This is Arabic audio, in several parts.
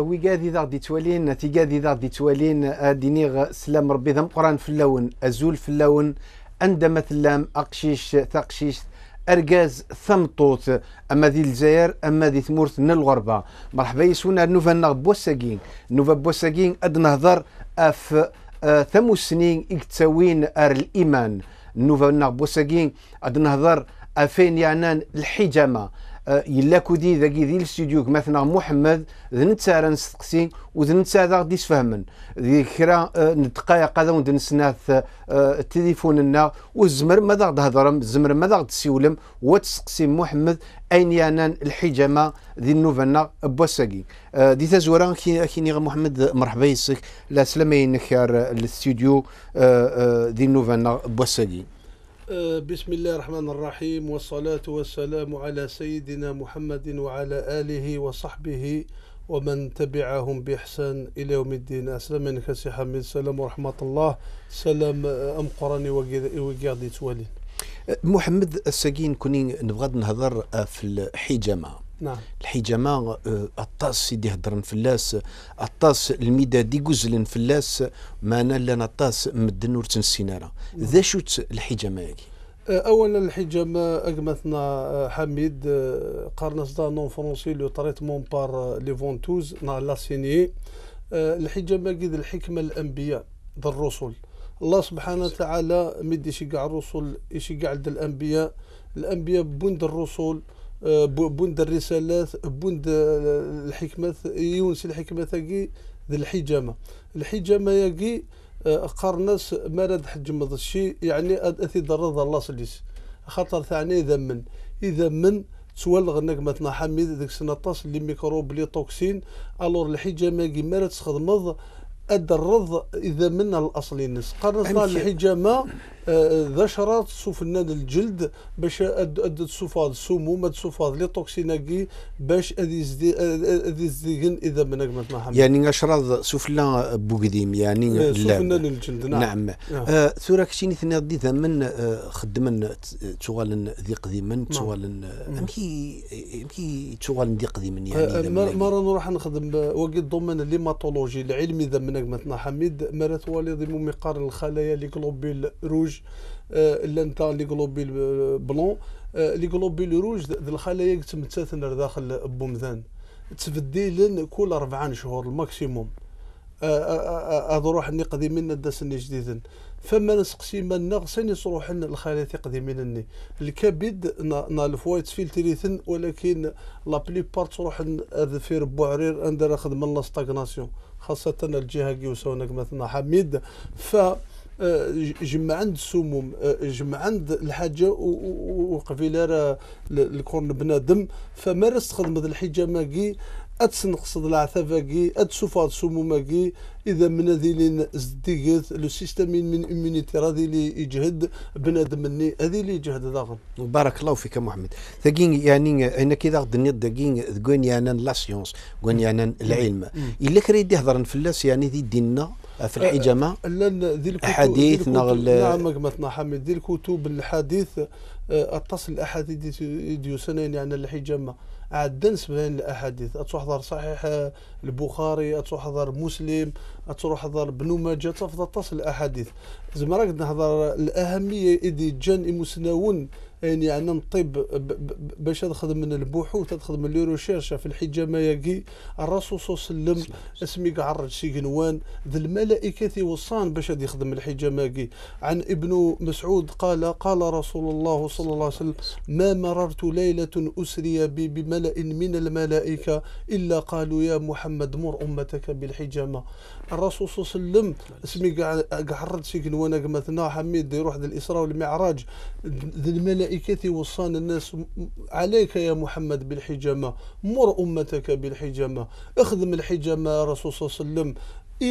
ويقادي اذا دي توالين تيقادي اذا دي توالين دينيغ سلام ربي ذم قران اللون ازول في اللون عندما ثلام اقشيش ثقشيش ارجاز ثمطوت اما ذي الجزائر اما ذي ثمورث من الغربه مرحبا يسونا نوفا ناغ بوساكين نوفا بوساكين اد نهضر اف ثمو سنين اكتاوين ار الايمان نوفا ناغ بوساكين اد نهضر افين يعنان الحجامه آه، يلا كودي ذاكي ذي الاستديو مثلا محمد ذن تسارا نستقسي وذ نتا ذا غادي ذي كرا دقائق هذا ود التليفون النا والزمر ماذا غاد هضرم الزمر ماذا غاد تسيولم وتسقسي محمد اين يانان الحجامه ذي النوفانا بوساكي آه، دي تزورا كي كيني محمد مرحبا يسك لا سلامي خير آه، الاستوديو ذي النوفانا بوساكي آه، بسم الله الرحمن الرحيم والصلاة والسلام على سيدنا محمد وعلى آله وصحبه ومن تبعهم بإحسان إلى يوم الدين أسلام منك سي حميد السلام ورحمة الله سلام آه، أم قراني وقاعد يتوالين محمد السجين كوني نبغى نهضر آه، في الحجامة نعم الحجامه الطاس آه، سيدي هضرن فلاس الطاس المدادي غزلن فلاس مانا لنا الطاس مدن ورتن السينارة نعم. ذا شوت الحجامه هذه آه، اولا الحجامه اقمتنا آه، حميد قرنس نون فرونسي لو تريتمون بار لي فونتوز نا لاسيني الحجامه قد الحكمه الانبياء ذا الرسل الله سبحانه نعم. وتعالى مدي شي كاع الرسل كاع الانبياء الانبياء بوند الرسل آه، بند الرسالات بند آه، الحكمة يونس الحكمة ذي الحجامة الحجامة يجي آه، قرنس ما رد حجم الشيء يعني أثي ضرر الله سليس خاطر ثاني اذا من اذا من تولغ نقمة حميد ذيك سنطاس لي ميكروب لي توكسين الور الحجامة كي ما تخدمض الرض اذا من الاصل نس الحجامه ذا شرط سفنا الجلد باش اد تصفاد سموم تصفاد لي توكسيناكي باش ادي يزدي اذا يزديغن اذا ما محمد يعني اشرض بو بوكديم يعني إيه، سفنا الجلد نعم نعم, نعم. آه، ثورا كشيني ثنا دي ثمن آه، خدمن تغالن ذي قديما نعم. تشغال نعم. امكي امكي تشغال ذي قديما يعني مرة آه، نروح نخدم وقت ضمن الليماتولوجي العلمي ذا من ما حميد مرات والي ضمن مقار الخلايا لي كلوبيل روج Euh, روج اللي لي غلوبيل بلون euh, euh, لي غلوبيل روج الخلايا تمتثل داخل بومذان تبديلن كل اربع شهور الماكسيموم هذا آه، آه، آه، روح ني قديمين داسني جديدن فما نسقسي منا غسين يصروحن الخلايا قديمين الكبد نا الفوايت فيلتريثن ولكن لا بلي بار تروحن في ربو عرير اندر خدمه لا ستاغناسيون خاصه الجهه كيوسونك مثلا حميد ف آه، جمع عند السموم آه، جمع عند الحاجه وقبيله راه الكون بنادم فمارس خدمه الحجه كي اتسنقصد العثافاكي اتسوفا سموماكي اذا اللي زديت لو سيستم من امينيتي راضي اللي يجهد بنادم مني هذه اللي يجهد هذا بارك الله فيك محمد ثقين يعني انا كي غد نيض ثقين كون يعني لا سيونس كون يعني العلم الا كريدي في فلاس يعني ذي دينا في الحجامه أه، أحاديث نغل نعم مثلا حميد دي الكتب الحديث أه، اتصل الأحاديث ديو سنين يعني عاد دنس سبعين الأحاديث أتحضر صحيح البخاري أتحضر مسلم أتحضر ابن ماجه تفضل تصل الأحاديث زعما راك نهضر الأهمية إدي جان مسنون يعني عندنا الطب باش تخدم من البحوث تخدم من لي ريشيرش في الحجامه ياكي الرسول صلى الله عليه وسلم اسمي قعرج سي قنوان ذي الملائكه وصان باش يخدم الحجامه ياكي عن ابن مسعود قال قال رسول الله صلى الله عليه وسلم ما مررت ليله اسري بي بملا من الملائكه الا قالوا يا محمد مر امتك بالحجامه الرسول صلى الله عليه وسلم اسمي كاع حرد سيكن وانا ثنا حميد يروح واحد الاسراء والمعراج ذي الملائكه وصان الناس عليك يا محمد بالحجامه مر امتك بالحجامه اخدم الحجامه يا رسول صلى الله عليه وسلم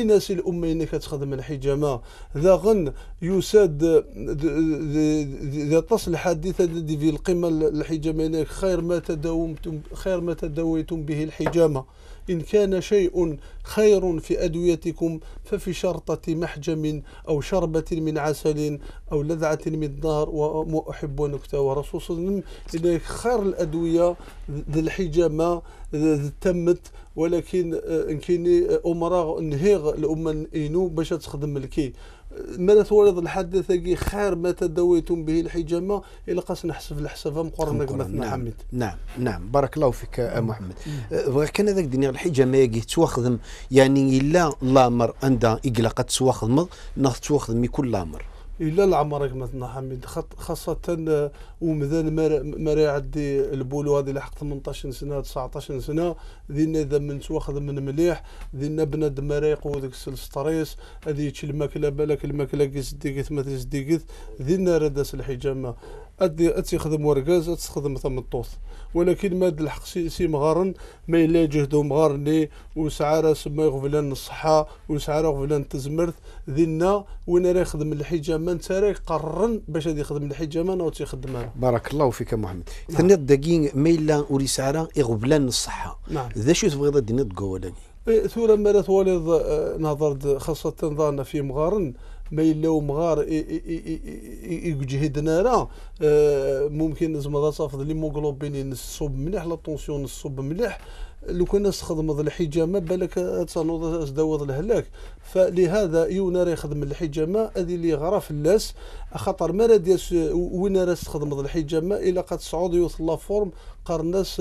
ناس الأمة إنك تخدم الحجامة ذا غن يساد ذا تصل الحادثه الذي في القمة الحجامة خير ما تداومتم خير ما تداويتم به الحجامة إن كان شيء خير في أدويتكم ففي شرطة محجم أو شربة من عسل أو لذعة من نار وما أحب نكتة ورسول صلى الله عليه وسلم خير الأدوية ذي الحجامة تمت ولكن آه، إن كاين أمراء نهيغ الأمة إينو باش تخدم الكي ما تورد الحدث خير ما تدويتم به الحجامة إلا قاس نحسب الحسابة مقارنة نعم محمد نعم نعم بارك الله فيك أه، نعم. محمد أه، كان هذاك دنيا الحجامة يجي تواخذم يعني إلا لامر أندا إقلاقات تواخذم ناخذ تواخذم يكون لامر الا العمرك ما حميد خاصه آه، ومازال ما يعدي البولو هذه لحق 18 سنه 19 سنه ذينا اذا من تواخذ من مليح ذينا بنادم ما يقو ذاك الستريس هذه الماكله بالك الماكله كيسديكت ما تسديكت ذينا ردس الحجامه تيخدم ورقاز تخدم الطوس ولكن ما الحق سي, سي مغارن ما الا جهدو مغارني لي سما راس غفلان الصحه وسعاره غفلان التزمرت دينا وين راه يخدم الحجامه انت راه يقرن باش غادي يخدم الحجامه او تيخدم بارك الله فيك محمد نعم. ثني ما الا ولي سعاره يغفلان الصحه نعم ذا شو تبغي دينا تقول إيه، ثورة ما والد توالد آه، نهضر خاصة ظن في مغارن ما يلاوم مغار يجهدنا راه ممكن زعما لي ليموغلوبين نصب مليح لا طونسيون نصب مليح لو كان تخدمض الحجامه بالك تنوض تدوض الهلاك فلهذا يونا راه يخدم الحجامه هذه اللي غرا في الناس خاطر ما راه وين راه تخدمض الحجامه الا قد صعود يوصل لا فورم قار الناس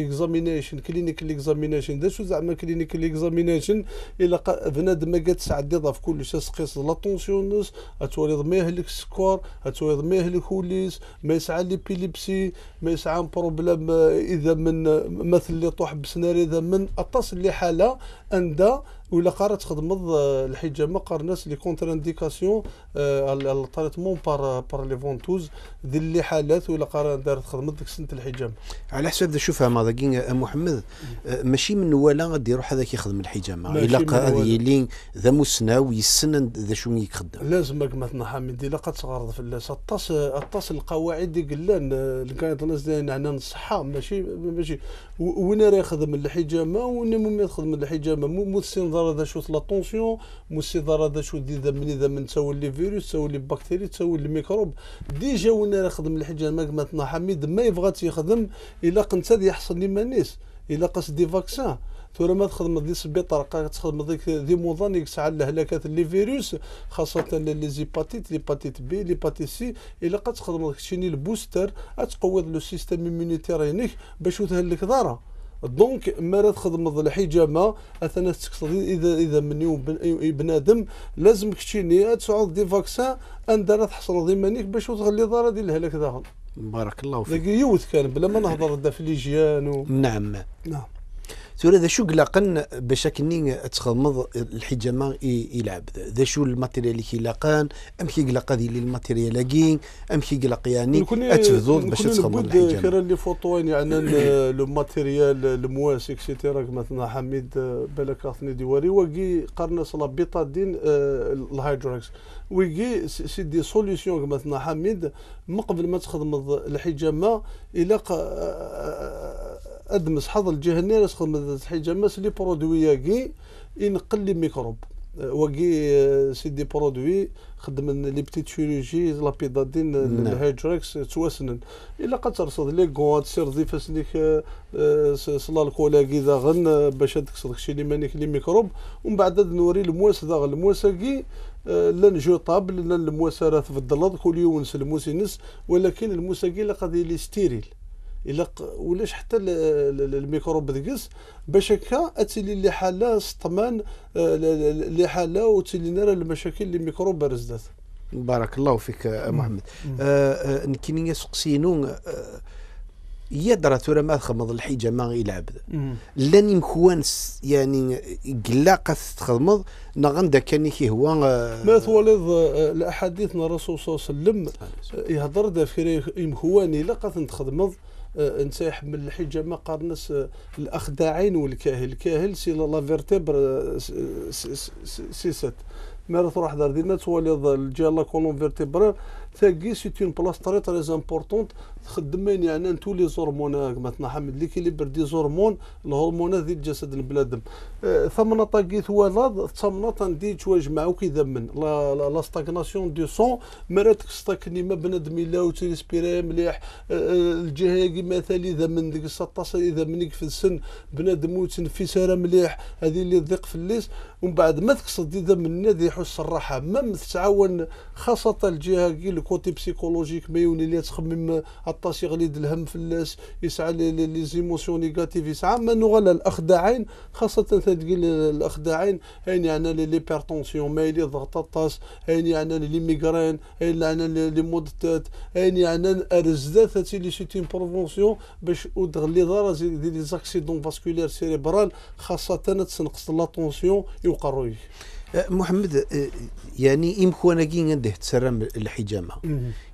اكزامينيشن كلينيك اكزامينيشن دا زعما كلينيك اكزامينيشن الا بنادم ما قد تعدي في كلش تسقيس لا طونسيون نوس اتوليض ما يهلك السكور اتوليض ما يهلك وليس ما يسعى ليبيليبسي ما يسعى بروبليم آه، اذا من مثل اللي طوح بسناري من اتصل لحاله عند ولا قررت تخدمض الحجامه قرناس لي كونتر انديكاسيون آه، على التريتمون بار بار لي فونتوز ذي اللي حالات ولا قرات دارت تخدمض ديك سنه الحجامه على حسب شوف هما كي آه، محمد آه، ماشي من ولا غادي يروح هذاك يخدم الحجامه الا هذه اللي ذا مسنا ويسن ذا شنو يخدم لازمك مثلا حميد لا قد صغرض في الناس الطاس الطاس القواعد ديك لان كانت الناس ديالنا الصحه ماشي ماشي وين راه يخدم الحجامه وين مو يخدم الحجامه مو سين ضرر هذا شو لا طونسيون موسي ضرر هذا شو دي من اذا من لي فيروس بكتيري بكتيريا لي ميكروب ديجا وانا نخدم الحجه قمتنا حميد ما يبغى تيخدم الا قنت يحصل لي مانيس الا قص دي فاكسان ثورا ما تخدم دي سبيطار تخدم ديك دي موضان يسعى الهلاكات لي فيروس خاصة لي زيباتيت ليباتيت بي باتيت سي إلا قد تخدم ديك شيني البوستر تقوض لو سيستيم إيمونيتير باش تهلك ضاره دونك مرا تخدم الحجامه اثناء تقصد اذا اذا من يوم بنادم لازمك تشيني تسعود دي فاكسان اندرا تحصل ديمانيك باش تغليظ راه ديال الهلاك داخل بارك الله فيك يوث كان بلا ما نهضر في ليجيان و... نعم نعم ثورا ذا شو قلقن باش كني تخمض الحجامة يلعب ذا شو الماتيريال اللي كيلاقان ام كي قلق هذه اللي الماتيريال كين ام كي قلق يعني اتفضوض باش تخمض الحجامة كرا لي فوطوين يعني لو ماتيريال المواس اكسيتيرا مثلا حميد آه، بالك اثني ديواري وكي قرنص لابيتادين الهايدروكس آه، ويجي سي دي سوليسيون مثلا حميد من قبل ما تخدم الحجامه الى آه، ادمس حظ الجهه الجهني من مدت حجمس لي برودوي ياكي ينقل لي ميكروب وكي آه، سي دي برودوي خدم لي بتيت شيروجي لابيدادين نعم. الهيدركس آه، توسنن الا قد ترصد لي كون سير ضيفاس ليك آه، صلا كي غن باش هذاك داكشي اللي مانيك لي ميكروب ومن بعد نوري المواس داغ لا لن طابل لن المواسرات في تفضل كل يوم نسلمو سينس ولكن الموساكي لقد لي ستيريل الا ولاش حتى الميكروب دكس باش هكا اتيلي اللي حاله سطمان آه، اللي حاله نرى المشاكل اللي الميكروب رزدات بارك الله فيك آه، محمد آه،, آه نكيني سقسينو آه هي درا ترى ما تخمض الحجامة يلعب لاني يمكوان يعني قلاقة تخمض نغندا كان كي هو ما تولد الاحاديث الرسول صلى الله عليه وسلم يهضر دا في مخوان الا قد تخمض آه، انسى يحمل الحجامه قارنس آه، الاخداعين والكاهل الكاهل سي لا فيرتيبر آه، سي ست ما تروح دار ديما تواليض لا كولون فيرتيبرال تاكي سيت اون بلاص تري تري امبورطونت تخدم يعني انتو لي زورمون كما حمد لي كيليبر دي زورمون الهرمونات ديال جسد البلادم أه، ثمنا طاكي ثوالاد ثمنا تندي تواج معو كيذمن لا لا ستاغناسيون دو سون مراتك ستاكني ما بنادم الا وتيريسبيري مليح أه، أه، الجهه كيما مثلا ذمن ديك اذا منك في السن بنادم وتنفس راه مليح هذه اللي تضيق في الليس ومن بعد ما تقصد اذا من هذه يحس الراحه مام تتعاون خاصه الجهه كي الكوتي بسيكولوجيك ما يولي تخمم يتعطش يغليد الهم في الناس يسعى لي زيموسيون نيجاتيف يسعى ما نغلى الاخداعين خاصه تقول الاخداعين هين يعني لي بيرتونسيون يلي ضغط الطاس هين يعني لي ميغرين هين يعني لي مود التات هين يعني الزداث لي سيتي بروفونسيون باش ودغلي ضرر دي لي زاكسيدون فاسكولير سيريبرال خاصه تنقص لا طونسيون يوقع الرويش محمد آه، يعني يمكن انا كي عنده تسرم الحجامه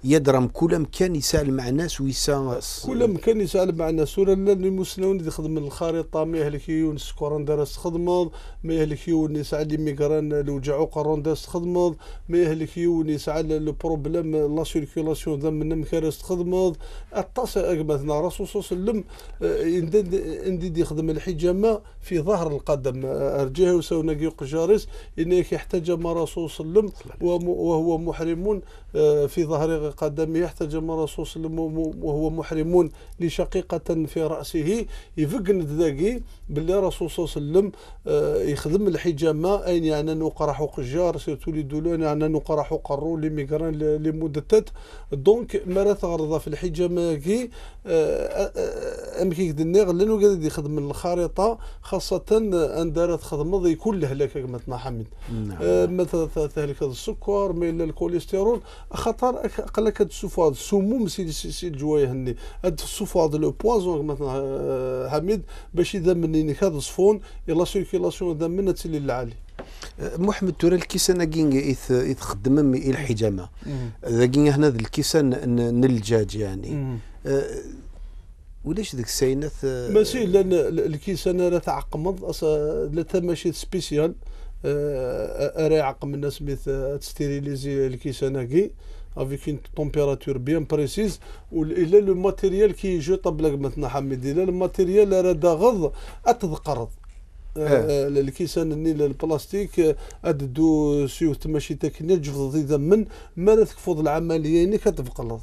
يدرم كل مكان يسال مع الناس ويساس كل مكان يسال مع الناس ولا المسلمون اللي يخدم الخريطه ما يهلكيون سكوران دارس تخدمض ما يهلكيون يسعى لي ميغران الوجع وقران دارس تخدمض ما يهلكيون لو بروبليم لا سيركيلاسيون ذا من مكارس تخدمض الطاس صلى الله عليه وسلم اندي يخدم الحجامه في ظهر القدم ارجيه وساونا قجارس عينيك احتجم آه، رسول صلى الله عليه وسلم وهو محرم في ظهر قدمه احتجم رسول صلى الله عليه وسلم وهو محرم لشقيقة في رأسه يفقن ذاكي باللي رسول صلى الله عليه وسلم آه، يخدم الحجامة أين يعني نقرح قجار سيتولد دولون يعني نقرح قرو لميغران لمدتات دونك مرات غرضة في الحجامة كي آه، أمكيك دنيغ لنو قد يخدم الخريطة خاصة أن دارت خدمض يكون لهلاك كما تنحمد نعم. آه، مثلا تهلك السكر ما الى الكوليسترول خطر قال لك هاد السفاض السموم سي سي الجوايه هني هاد السفاض لو بوازون مثلا آه، حميد باش مني هاد الصفون يلا سيركيلاسيون آه، من تسلي العالي محمد تورا الكيسان كين اذا اذا خدم إلى الحجامة كين هنا الكيسان نلجاج يعني وليش ذاك السينات ماشي لان الكيسان راه تعقمض لا ماشي سبيسيال اريعق من الناس مثل تستيريليزي الكيساناكي افيك اون تومبيراتور بيان بريسيز الا لو ماتيريال كي يجي طبلك مثلا حميد الا الماتيريال راه داغض اتذقرض الكيسان ني البلاستيك اددو سيوت ماشي تكنيك جفض ذي من ما تكفض العمليه انك كتبقلض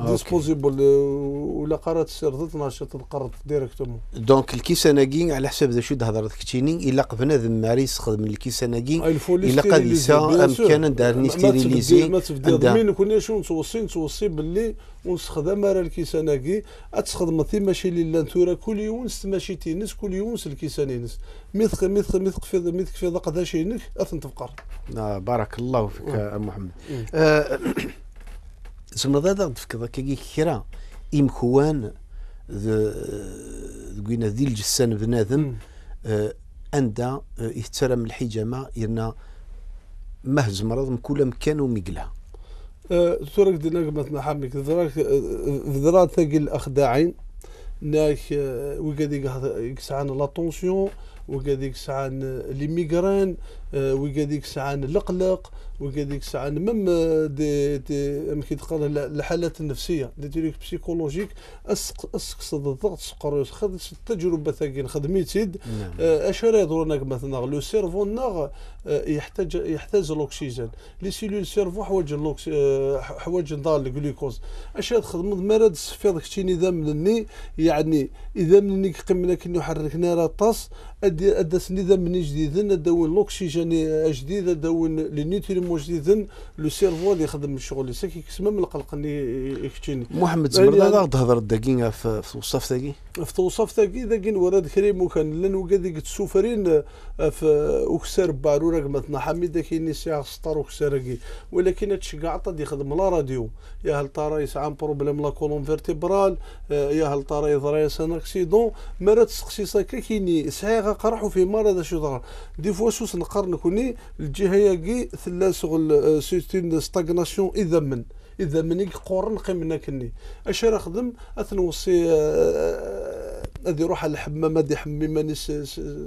ديسبوزيبل ولا قرات سردتنا ناشط القرض ديريكتومون دونك الكيساناكين على حسب ذا شو هضرت كتيني الا قبنا ذا ماري يستخدم الكيساناكين الا قديسه يسا امكان دار نيستيريليزي ما تبدا مين كنا شو نتوصي نتوصي باللي ونستخدم راه الكيساناكي اتخدم تي ماشي لي لانتورا كل يوم ماشي تينس كل يوم الكيسانينس مثق مثق مثق في مثق في ذا قداش اثن اثنت فقر آه، بارك الله فيك آه. محمد Tzemreḍ ad aɣ-d-tefkeḍ akkagi kra imekwan deg wina di lǧessa n bnadem anda yettaram lḥijama yerna ma tzemreḍ mkul amkan umigla. ترك دينا قمتنا حمك ذراك ذرا تاقي الاخداعين ناك ويقاد يقسعان لا طونسيون وكذلك سعان لي ميغران وكذلك سعان القلق وكذلك سعان مم آه، دي دي يعني كي تقال الحالات النفسية دي تيريك بسيكولوجيك اسقصد الضغط سقروس خدت التجربة ثاكين خدميتي نعم. آه، اشرا يدورناك مثلا لو سيرفو ناغ آه، يحتاج يحتاج الاكسجين لي سيلول سيرفو حوايج حوايج نضال الجلوكوز اش تخدم مرض السفيض كتيني ذا مني يعني اذا مني قمنا لك حركنا راه طاس ادي ادا سنيدا من جديد ادا وين لوكسيجين جديد ادا وين لي نيوتريمون جديد لو سيرفو اللي يخدم الشغل يسك يكسمه من القلق اللي يكتيني محمد يعني زبرد هذا غاد تهضر الدقيقه في توصف تاكي في توصف تاكي ذاك وراد كريم وكان لن وكاد السوفرين وكسر بارو راك مثلا حميد داك ستار سطر كي ولكن هادشي كاع عطا يخدم لا راديو يا هل ترى يسعى بروبليم لا كولون فيرتيبرال آه، يا هل ترى يضرا سان اكسيدون ما راه تسقسي ساكا كيني صحيح قرح وفي مرض شو ضرر دي فوا سوس نقرن كوني الجهه ياكي ثلا شغل آه، سيستين ستاغناسيون اذا من اذا من قرن قيمنا كني اش راه خدم اثنوصي آه، هذه روح الحمام هذه حمي ماني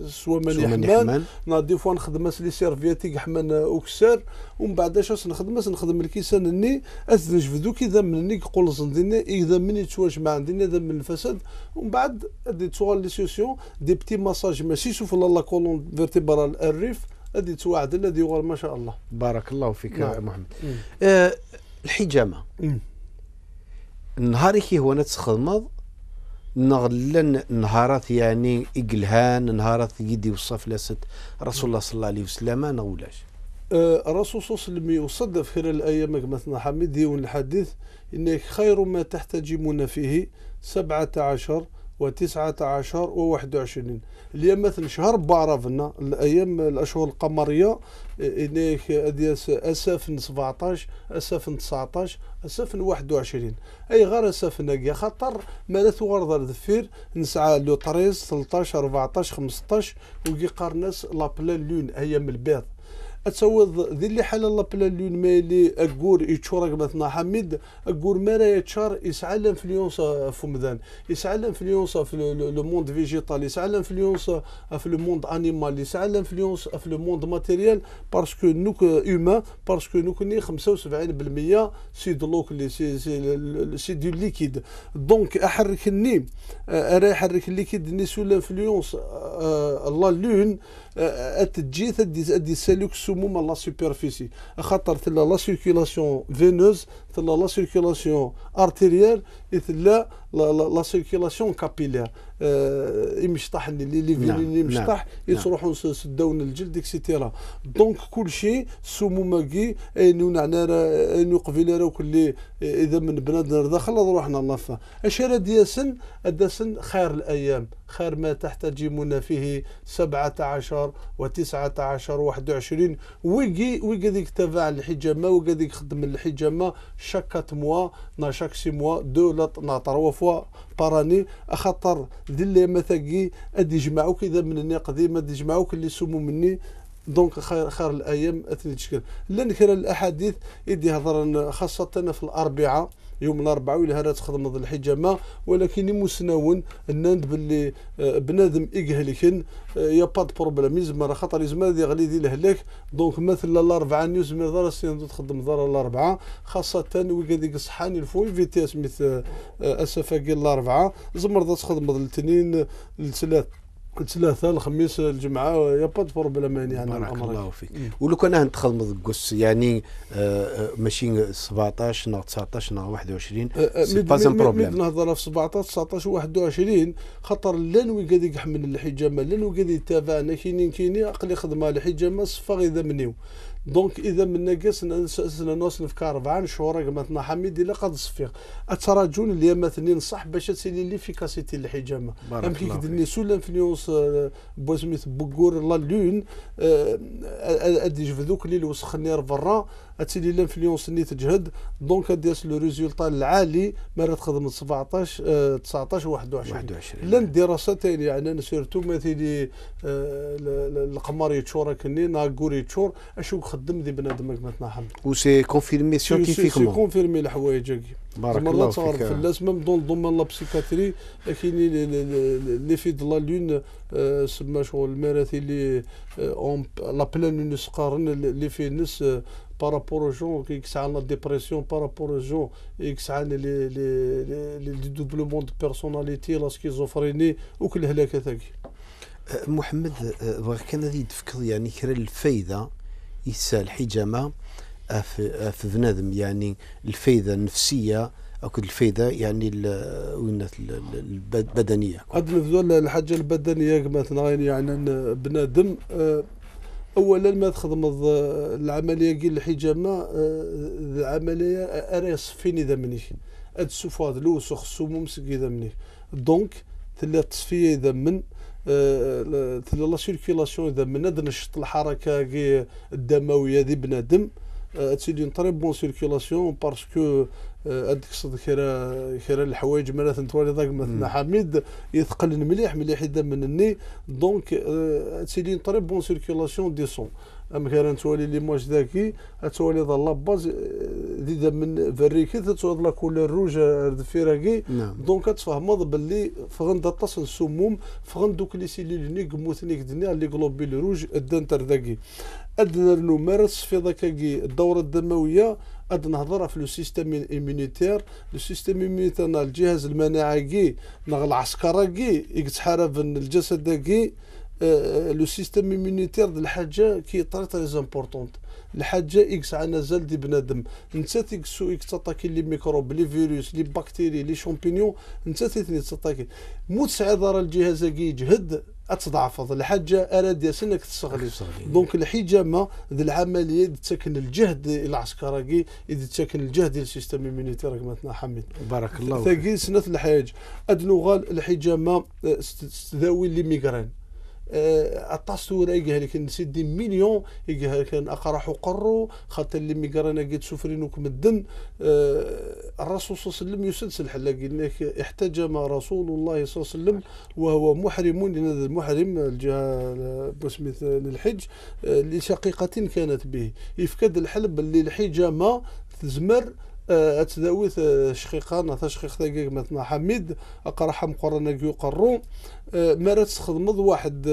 سواماني حمان نهار دي فوا نخدم لي سيرفياتيك حمان اوكسار ومن بعد اش نخدم نخدم الكيسان ني ازنج فدوك من مني قول زنديني اذا مني يتواج مع عندنا اذا من الفساد ومن بعد دي تسوال لي سيسيون دي بتي ماساج ماشي شوف لا كولون فيرتيبرال الريف هذه تواعد هذه يغار ما شاء الله بارك الله فيك نعم. محمد آه الحجامه نهاري كي هو نتخدم نغلن نهارات يعني إقلهان نهارات يدي وصف لست رسول الله صلى الله عليه وسلم نغولاش أه، الرسول صلى الله عليه وسلم يصدف خلال الأيام مثل حميد يون الحديث إنك خير ما تحتجمون فيه سبعة عشر و19 و21 اليوم مثلا شهر بعرفنا الأيام الأشهر القمرية إنيك أدياس أسافن 17 أسافن 19 أسافن 21 أي غير أسافن خطر خاطر لا تورد الدفير نسعى لو 13 14 15 وكي قرنس لابلان لون أيام البيض اتسوض ذي حال الله بلا لون مالي اقور يتشورك بثنا حميد اقور مرا يتشار يسعى لانفلونس في آه، يسعلم يسعى لانفلونس آه، آه، في لو موند فيجيتال يسعى لانفلونس في لو موند انيمال يسعى لانفلونس في لو موند ماتيريال باسكو نوك هومان باسكو ني 75% سي دلوك لي سي سي سي دو ليكيد دونك احرك الني راه يحرك الليكيد ني في اليونس الله لون التجي تدي سالك سموم لا سوبرفيسي خاطر تلا لا سيركيلاسيون فينوز تلا لا سيركيلاسيون ارتيريال تلا لا, لا, لا سيركيلاسيون كابيلير آه يمشطح اللي لي فيري اللي نعم، نعم، مشطح نعم. يتروحوا سداون الجلد اكسيتيرا دونك كل شيء سمو ماكي انو نعنا انو قبيله راه كل اذا من بنادم داخل روحنا لافا اشار دياسن اداسن خير الايام خير ما تحتجمون فيه 17 و19 و21 ويكي ويجي ذيك تبع الحجامه ويجي ذيك خدم الحجامه شاك موا نا شاك سي موا دو لا 12 فوا باراني اخطر ذي اللي مثاقي ادي جمعوك اذا من النقدي ما جمعوك اللي سمو مني دونك خير خير الايام تشكل لان كان الاحاديث يدي هضر خاصه في الاربعاء يوم الاربعاء ولا هذا تخدم الحجامه ولكن مسنون الناند باللي آه، بنادم يقهلكن آه، يا دو بروبليم يزمر خاطر يزمر يغلي دي الهلاك دونك مثل الاربعاء نيوز مي ضرر تخدم ضرر الاربعاء خاصه وكاد يقصحان الفو فيتيس مثل آه، اسفاكي الاربعاء زمر تخدم الاثنين الثلاث كنت ثلاثة الخميس الجمعة يا با دو بروبليم يعني بارك الله فيك إيه. ولو كان عند تخلمض قص يعني آه, آه، ماشي 17 ناقص 19 ناقص 21 آه، آه، سي با ان بروبليم نهضر في 17 19 21 خاطر لا نوي قاد يحمل الحجامة لا نوي قاد يتابعنا كينين كاينين عقلي خدمة الحجامة صفا غير منيو دونك اذا من نقص نوصل في كارفان شهور مثلا حميد الا قد صفيق اتراجون اللي مثلا نصح باش تسيلي ليفيكاسيتي الحجامه ام كي كدني سولا نيونس آه، بوزميث بوكور لا لون آه، آه، ادي جفدوك اللي وسخني برا تسيلي لانفلونس اللي تجهد دونك آه، دير لو ريزولطا العالي مرة تخدم 17 اه 19 21 21 لان دراستين يعني انا سيرتو مثلي آه، القمر يتشور كني ناكور يتشور اشو خدم ذي بنادمك ما تنحم سي كونفيرمي سيونتيفيكمون سي كونفيرمي الحوايج بارك الله فيك في الناس ميم دون دومين لا بسيكاتري كاين لي في دو لا لون سما شغل المراثي اللي اون لا بلان نسقارن اللي في نس آه، par rapport aux gens qui ont la dépression, par rapport aux gens qui ont les, les, les, les doublements de personnalité, la schizophrénie, ou محمد بغا كان غادي تفكر يعني كرا الفايده يسال الحجامه في بنادم يعني الفايده النفسيه او كل الفايده يعني وينات البدنيه. هاد الحاجه البدنيه مثلا يعني بنادم اولا ما تخدم العمليه ديال الحجامه العمليه آه، ارى صفين اذا مني هاد السفواد لوس خصو ممسك اذا مني دونك تلا التصفيه اذا من آه، تلا لا سيركيلاسيون اذا من هاد نشط الحركه الدمويه ديال بنادم سي دون تري بون سيركيلاسيون باسكو أدك صد كرا كرا الحوايج مرات نتوالي ضاق مثلا حميد يثقل مليح مليح يدا من الني دونك سيدي طري بون سيركيلاسيون دي سون اما كان نتوالي لي موش ذاكي توالي آه، ذا لاباز آه، دي دا من فريكي تولي لا كولور روج فيراكي دونك نعم. تفهمض باللي فغند اطاس السموم فغند دوك لي سيلي لي قموثنيك دنيا لي غلوبيل روج تر ذاكي ادنا نمارس في ذاكي الدوره الدمويه قد نهضر في لو سيستيم ايمونيتير لو سيستيم ايمونيتير الجهاز المناعي كي نغ العسكره كي يتحارب الجسد كي آه، آه، لو سيستيم ايمونيتير ديال الحاجه كي طري طري زامبورطونت الحاجه اكس نزل دي بنادم انت تيكسو اكس تاتاكي لي ميكروب لي فيروس لي بكتيري لي شامبينيون انت تيتني تاتاكي موت سعيد راه الجهاز كي يجهد تضعفض الحاجه اراد ياسنك تستغلي دونك الحجه ما ذي العمليه تسكن الجهد العسكري اذا تسكن الجهد السيستم راك ما حمد بارك الله ثقيل سنه الحاج ادنو غال الحجه ما تداوي لي ميغرين آه، التصوير يقهر نسيت دي مليون يقهر كان أقرح قرو خاطر اللي ميقرانا قد سفرينوك مدن آه، الرسول صلى الله عليه وسلم يسلسل حلا لك احتجم رسول الله صلى الله عليه وسلم وهو محرم لأن هذا المحرم الجهة بسميت للحج آه، لشقيقة كانت به يفقد الحلب اللي الحجامة تزمر آه، اتداويت آه، شقيقه نتا شقيق تاكيك مثلا حميد اقرح مقرنا كيو قرو آه، مرات تخدمض واحد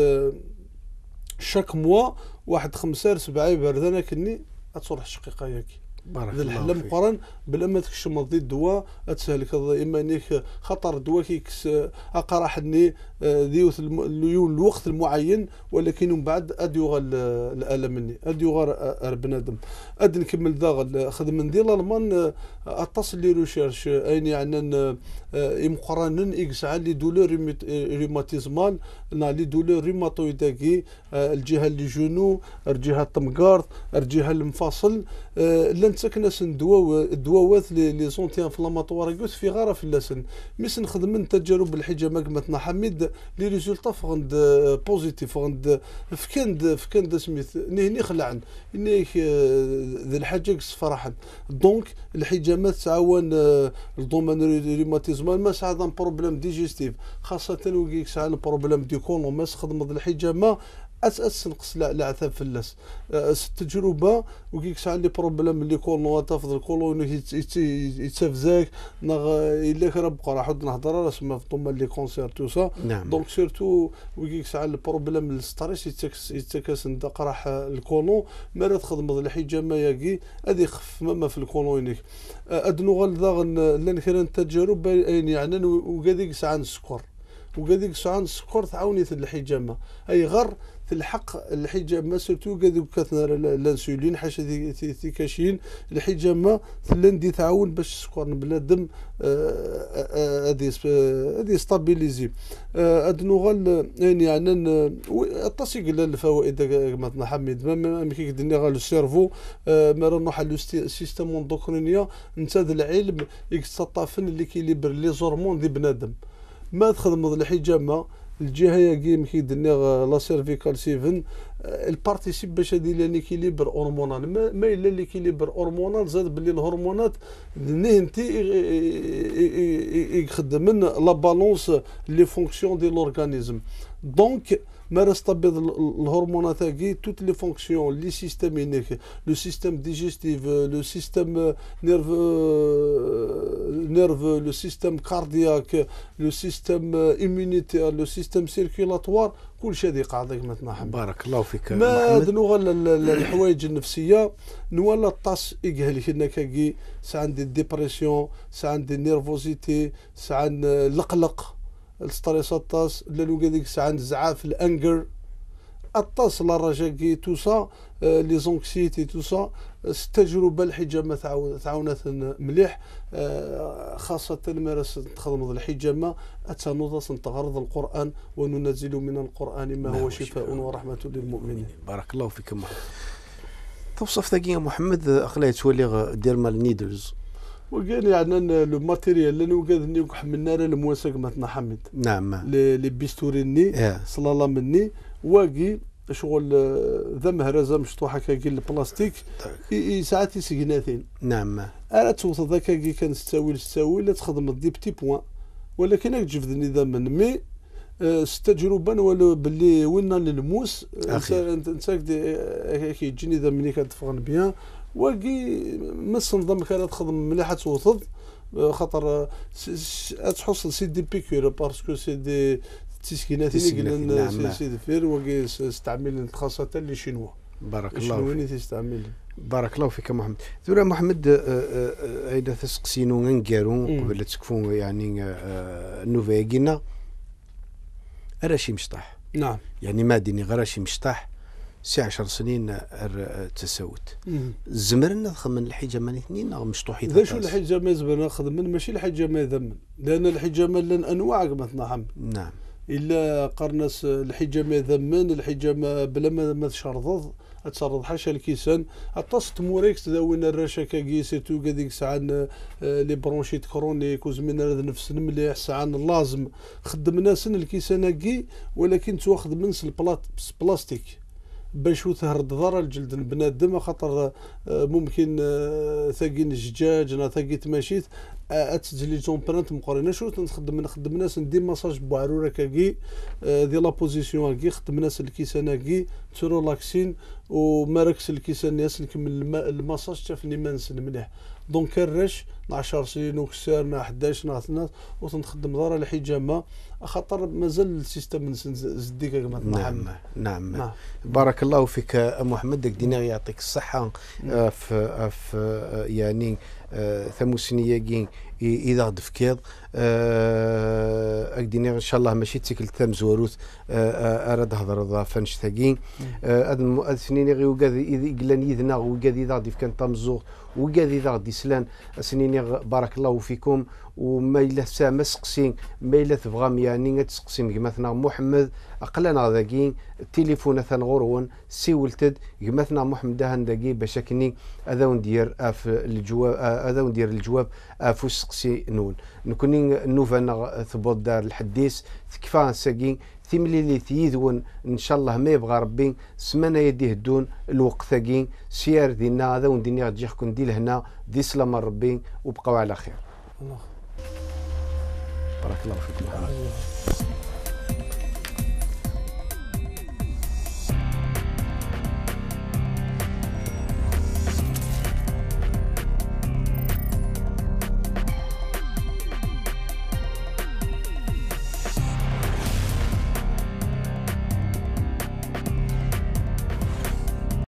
شاك موا واحد خمسة سبعة أنا كني تروح شقيقه ياك بارك الله الحل مقارن بلا ما تكشم الدواء تسهلك اما انك خطر الدواء كيكس اقراحني ذيوث الليون الوقت المعين ولكن من بعد اديوغ الالم مني اديوغ بنادم اد نكمل داغ خدم ندير الالمان آه، اتصل لي ريشيرش اين يعني آه، اكس على لي دولور ريماتيزمال آه، لي دولور ريماتويداكي الجهه اللي جنو الجهه الطمقارت الجهه المفاصل لان سكنس دواوات لي زونتي انفلاماتوار في غاره مي ميس نخدم تجارب الحجامه كما حميد لي ريزولطا فغند بوزيتيف فغند فكند فكند سميت نهني خلعن انيك ذي الحاجه كس فرحا دونك الحجامات تعاون الدومين ريماتيزم ما سعى بروبليم ديجيستيف خاصه وكيك سعى بروبليم دي كولون ما خدمت الحجامه اس اس نقص العثاب في أه، اس التجربه وكيك ساعه لي بروبليم اللي كولنوا في الكولون يتفزاك نغ الا كرا بقى راح نهضر راه سما في طوما لي كونسير تو سا نعم. دونك سيرتو وكيك ساعه البروبليم الستريس يتكس يتكس ندق راح الكولون ما راه تخدم الحجامه ياكي هذا خف ماما في الكولونيك ادنو أه، غل ذا لان كرا التجارب يعني وكاديك ساعه نسكر وكاديك ساعه نسكر تعاوني الحجامه اي غر تلحق الحجاب ما سيرتو كذوك لانسولين حاجه كاشين الحجامة ثلان دي تعاون باش السكر بلا دم آه، آه، آه، هذه هذه ستابيليزي هاد نوغال يعني, يعني اطاس يقلا الفوائد مثلا حميد ما كي قدني غا لو سيرفو ما نروح لو سيستم اندوكرينيا نتا العلم يكتطافن اللي كيليبر لي زورمون دي بنادم ما تخدم الحجامه الجهه كي دنا لا سيرفيكال سيفن البارتيسيب باش هادي ليكيليبر هرمونال ما, ما الا ليكيليبر هرمونال زاد بلي الهرمونات يخدم يخدمن لا بالونس لي فونكسيون دي لورغانيزم دونك ما راس الهرمونات تاعي توت لي فونكسيون لي سيستيم هناك لو سيستيم ديجيستيف لو سيستيم نيرف نيرف لو سيستيم كاردياك لو سيستيم ايمونيتير لو سيستيم سيركيلاتوار كل شيء هذه قاعدك ما حب بارك الله فيك ما دلوغ الحوايج النفسيه نوالا الطاس يقهل هنا كي ساعة عندي ديبرسيون ساعة عندي نيرفوزيتي ساعة السطر لا لوكا ديك الساعه عند في الانجر الطاس لا رجاكي تو سا آه، لي زونكسيتي تو سا التجربه الحجامه تعاونت مليح آه، خاصه مارس تخدم الحجامه أتنوض تغرض القران وننزل من القران ما نعم، هو شفاء ورحمه للمؤمنين بارك الله فيك محمد توصف ثقيا آه، محمد أخلاقي ولي دير مال نيدلز وقال يعني لو ماتيريال اللي قال اني حملنا راه المواسق مثلا حميد نعم لي بيستوريني yeah. إيه. صلاله مني واقي شغل ذا مهرزه مشطوحه كاكي البلاستيك طيب. ساعات يسقناثين نعم انا توصل ذاك كي كان ستاوي لا تخدم دي بتي بوان ولكن راك جفدني ذا من مي استجربا آه، ولو باللي وين للموس انت انت تجيني آه، ذا مني كتفغن بيان وكي مس نظام كان تخدم مليحه توثض خاطر تحصل سي دي بيكور باسكو سي دي تسكينات اللي قلنا نعم، نعم. سي دي فير وكي استعمل خاصه اللي شنو بارك الله فيك تستعمل بارك الله فيك محمد ذولا محمد ايدا تسقسينو نقارو قبل تسكفو يعني نوفاكينا راشي مشطح نعم يعني ما ديني غير راشي مشطح سي 10 سنين التساوت زمرنا من الحجه ما اثنين مشطوحين ذا شو الحجه ما زمرنا من ماشي الحجه ما لان الحجه ما لن انواع ما حم نعم. نعم الا قرنس الحجه ما الحجامه الحجه ما بلا ما, ما تشرضض حاشا الكيسان موريكس ذا داوين الرشا كيسي تو كاديك ساعه آه، لي برونشيت كرونيك وزمن هذا نفس مليح ساعه لازم خدمنا سن الكيسان كي ولكن تواخد منس البلاستيك باش تهرد ضرر الجلد بنادم خاطر آه، ممكن آه، ثاقين الجاج ثاقيت ماشيت جون لي مقرينا شو تنخدم نخدم ناس ندير ماساج بوعرورا كاكي أه، دي لا بوزيسيون كي ناس الكيسان كي لاكسين وماركس الكيسان ياس نكمل الماساج تافني ما نسن مليح دونك كرش 10 سنين وكسرنا 11 نا 12 وتنخدم دار الحجامه خاطر مازال السيستم زديك نعم. نعم نعم نعم بارك الله فيك أه، محمد دينا يعطيك الصحه نعم. أه، في في يعني آه، كين اذا غد فكيض اكديني آه، ان شاء الله ماشي تيكل تام زواروث آه، اراد هضر ذا فانش ثاكين اد سنيني غي وكاد يقلان يذنا وكاد اذا غدي تام زور وكاد اذا غدي سلان سنيني بارك الله فيكم وما الا سما سقسي ما الا تبغى مياني تسقسين جماثنا محمد اقلنا ذاكي التليفون ثان غورون ولتد جماثنا محمد دهن ذاكي باش اكني هذا ندير اف الجواب هذا ندير الجواب افو سقسي نون نكوني نوفانا ثبوت دار الحديث تكفى ساكين تملي لي تيذون ان شاء الله ما يبغى ربي سمانا يديه دون الوقت ثاقين سيار دينا هذا ونديني غتجي كون دي لهنا دي سلام ربي وبقاو على خير الله بارك الله فيكم